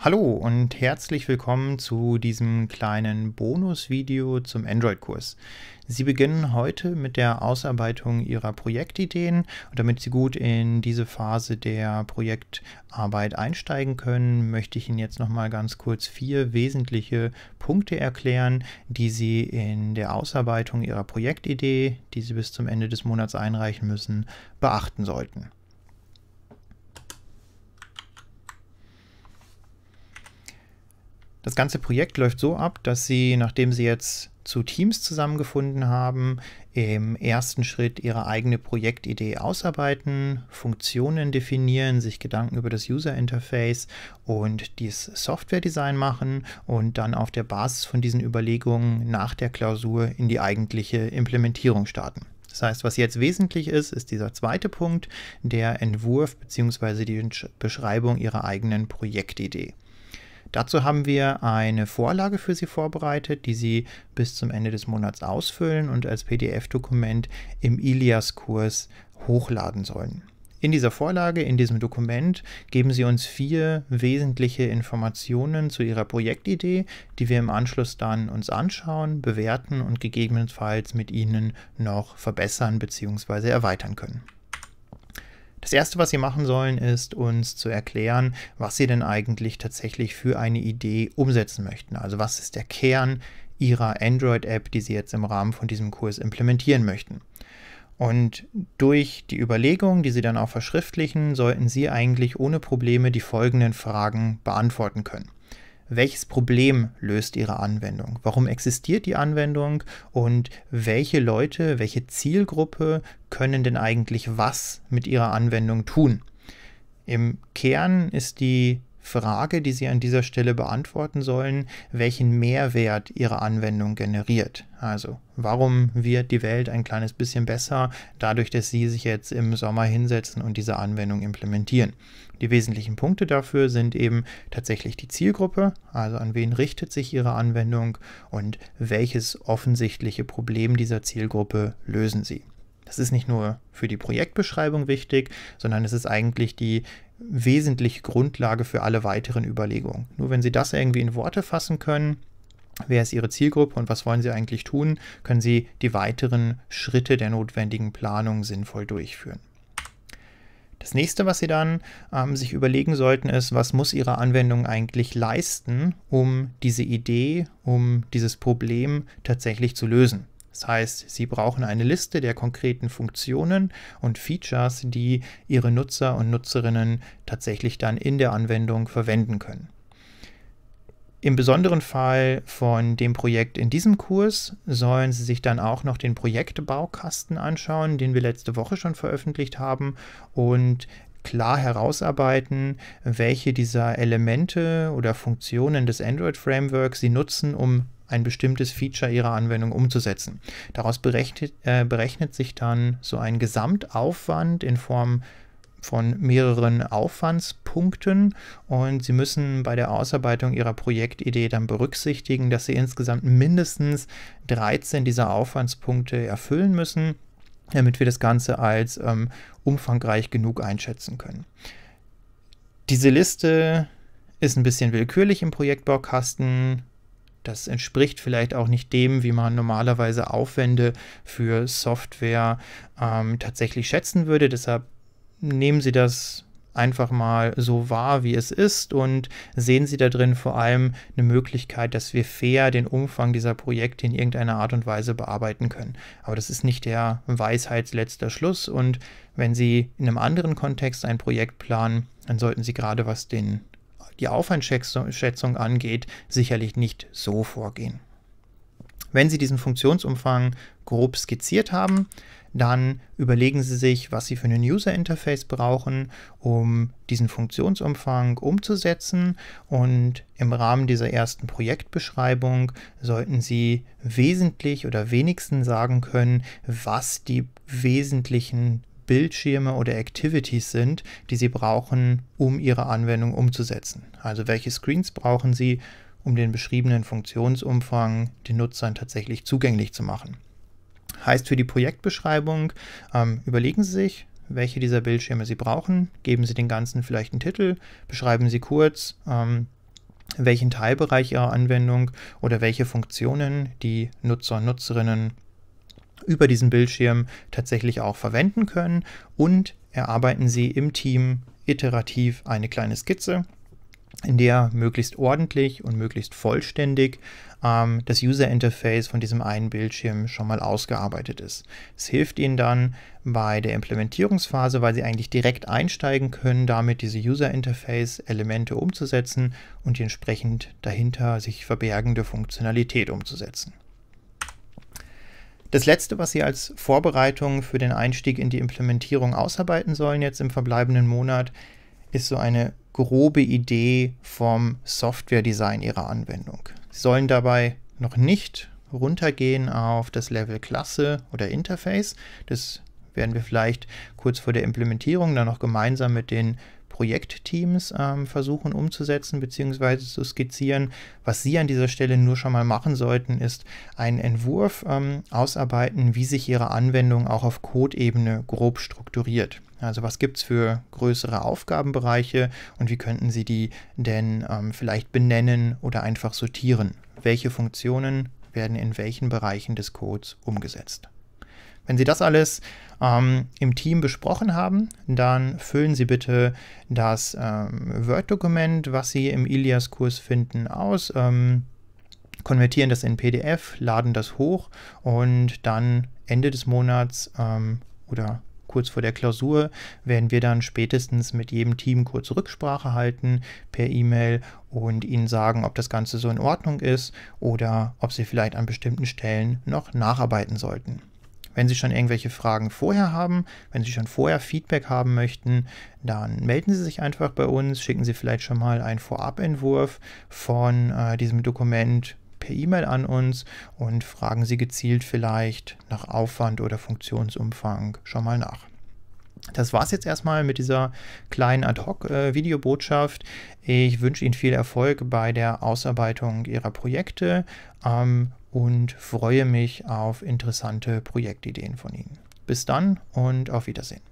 Hallo und herzlich willkommen zu diesem kleinen Bonusvideo zum Android-Kurs. Sie beginnen heute mit der Ausarbeitung Ihrer Projektideen und damit Sie gut in diese Phase der Projektarbeit einsteigen können, möchte ich Ihnen jetzt nochmal ganz kurz vier wesentliche Punkte erklären, die Sie in der Ausarbeitung Ihrer Projektidee, die Sie bis zum Ende des Monats einreichen müssen, beachten sollten. Das ganze Projekt läuft so ab, dass sie, nachdem sie jetzt zu Teams zusammengefunden haben, im ersten Schritt ihre eigene Projektidee ausarbeiten, Funktionen definieren, sich Gedanken über das User Interface und dieses Software Design machen und dann auf der Basis von diesen Überlegungen nach der Klausur in die eigentliche Implementierung starten. Das heißt, was jetzt wesentlich ist, ist dieser zweite Punkt, der Entwurf bzw. die Beschreibung ihrer eigenen Projektidee. Dazu haben wir eine Vorlage für Sie vorbereitet, die Sie bis zum Ende des Monats ausfüllen und als PDF-Dokument im Ilias-Kurs hochladen sollen. In dieser Vorlage, in diesem Dokument, geben Sie uns vier wesentliche Informationen zu Ihrer Projektidee, die wir im Anschluss dann uns anschauen, bewerten und gegebenenfalls mit Ihnen noch verbessern bzw. erweitern können. Das Erste, was Sie machen sollen, ist uns zu erklären, was Sie denn eigentlich tatsächlich für eine Idee umsetzen möchten. Also was ist der Kern Ihrer Android-App, die Sie jetzt im Rahmen von diesem Kurs implementieren möchten. Und durch die Überlegung, die Sie dann auch verschriftlichen, sollten Sie eigentlich ohne Probleme die folgenden Fragen beantworten können welches Problem löst Ihre Anwendung? Warum existiert die Anwendung? Und welche Leute, welche Zielgruppe können denn eigentlich was mit ihrer Anwendung tun? Im Kern ist die Frage, die Sie an dieser Stelle beantworten sollen, welchen Mehrwert Ihre Anwendung generiert. Also warum wird die Welt ein kleines bisschen besser, dadurch, dass Sie sich jetzt im Sommer hinsetzen und diese Anwendung implementieren. Die wesentlichen Punkte dafür sind eben tatsächlich die Zielgruppe, also an wen richtet sich Ihre Anwendung und welches offensichtliche Problem dieser Zielgruppe lösen Sie. Das ist nicht nur für die Projektbeschreibung wichtig, sondern es ist eigentlich die wesentliche Grundlage für alle weiteren Überlegungen. Nur wenn Sie das irgendwie in Worte fassen können, wer ist Ihre Zielgruppe und was wollen Sie eigentlich tun, können Sie die weiteren Schritte der notwendigen Planung sinnvoll durchführen. Das nächste, was Sie dann ähm, sich überlegen sollten, ist, was muss Ihre Anwendung eigentlich leisten, um diese Idee, um dieses Problem tatsächlich zu lösen. Das heißt, Sie brauchen eine Liste der konkreten Funktionen und Features, die Ihre Nutzer und Nutzerinnen tatsächlich dann in der Anwendung verwenden können. Im besonderen Fall von dem Projekt in diesem Kurs sollen Sie sich dann auch noch den Projektbaukasten anschauen, den wir letzte Woche schon veröffentlicht haben und klar herausarbeiten, welche dieser Elemente oder Funktionen des Android Frameworks Sie nutzen, um ein bestimmtes Feature ihrer Anwendung umzusetzen. Daraus berechnet, äh, berechnet sich dann so ein Gesamtaufwand in Form von mehreren Aufwandspunkten und Sie müssen bei der Ausarbeitung Ihrer Projektidee dann berücksichtigen, dass Sie insgesamt mindestens 13 dieser Aufwandspunkte erfüllen müssen, damit wir das Ganze als ähm, umfangreich genug einschätzen können. Diese Liste ist ein bisschen willkürlich im Projektbaukasten das entspricht vielleicht auch nicht dem, wie man normalerweise Aufwände für Software ähm, tatsächlich schätzen würde. Deshalb nehmen Sie das einfach mal so wahr, wie es ist und sehen Sie da drin vor allem eine Möglichkeit, dass wir fair den Umfang dieser Projekte in irgendeiner Art und Weise bearbeiten können. Aber das ist nicht der Weisheitsletzter Schluss und wenn Sie in einem anderen Kontext ein Projekt planen, dann sollten Sie gerade was den die Aufwandschätzung angeht, sicherlich nicht so vorgehen. Wenn Sie diesen Funktionsumfang grob skizziert haben, dann überlegen Sie sich, was Sie für ein User Interface brauchen, um diesen Funktionsumfang umzusetzen. Und im Rahmen dieser ersten Projektbeschreibung sollten Sie wesentlich oder wenigstens sagen können, was die wesentlichen Bildschirme oder Activities sind, die Sie brauchen, um Ihre Anwendung umzusetzen. Also welche Screens brauchen Sie, um den beschriebenen Funktionsumfang den Nutzern tatsächlich zugänglich zu machen. Heißt für die Projektbeschreibung, ähm, überlegen Sie sich, welche dieser Bildschirme Sie brauchen, geben Sie den Ganzen vielleicht einen Titel, beschreiben Sie kurz, ähm, welchen Teilbereich Ihrer Anwendung oder welche Funktionen die Nutzer und Nutzerinnen über diesen Bildschirm tatsächlich auch verwenden können und erarbeiten Sie im Team iterativ eine kleine Skizze, in der möglichst ordentlich und möglichst vollständig ähm, das User Interface von diesem einen Bildschirm schon mal ausgearbeitet ist. Es hilft Ihnen dann bei der Implementierungsphase, weil Sie eigentlich direkt einsteigen können, damit diese User Interface Elemente umzusetzen und die entsprechend dahinter sich verbergende Funktionalität umzusetzen. Das letzte, was Sie als Vorbereitung für den Einstieg in die Implementierung ausarbeiten sollen jetzt im verbleibenden Monat, ist so eine grobe Idee vom Software-Design Ihrer Anwendung. Sie sollen dabei noch nicht runtergehen auf das Level Klasse oder Interface. Das werden wir vielleicht kurz vor der Implementierung dann noch gemeinsam mit den Projektteams ähm, versuchen umzusetzen bzw. zu skizzieren. Was Sie an dieser Stelle nur schon mal machen sollten, ist einen Entwurf ähm, ausarbeiten, wie sich Ihre Anwendung auch auf code grob strukturiert. Also was gibt es für größere Aufgabenbereiche und wie könnten Sie die denn ähm, vielleicht benennen oder einfach sortieren? Welche Funktionen werden in welchen Bereichen des Codes umgesetzt? Wenn Sie das alles ähm, im Team besprochen haben, dann füllen Sie bitte das ähm, Word-Dokument, was Sie im Ilias-Kurs finden, aus, ähm, konvertieren das in PDF, laden das hoch und dann Ende des Monats ähm, oder kurz vor der Klausur werden wir dann spätestens mit jedem Team kurz Rücksprache halten per E-Mail und ihnen sagen, ob das Ganze so in Ordnung ist oder ob sie vielleicht an bestimmten Stellen noch nacharbeiten sollten. Wenn Sie schon irgendwelche Fragen vorher haben, wenn Sie schon vorher Feedback haben möchten, dann melden Sie sich einfach bei uns, schicken Sie vielleicht schon mal einen Vorabentwurf von äh, diesem Dokument per E-Mail an uns und fragen Sie gezielt vielleicht nach Aufwand oder Funktionsumfang schon mal nach. Das war es jetzt erstmal mit dieser kleinen Ad-Hoc-Videobotschaft. Äh, ich wünsche Ihnen viel Erfolg bei der Ausarbeitung Ihrer Projekte ähm, und freue mich auf interessante Projektideen von Ihnen. Bis dann und auf Wiedersehen.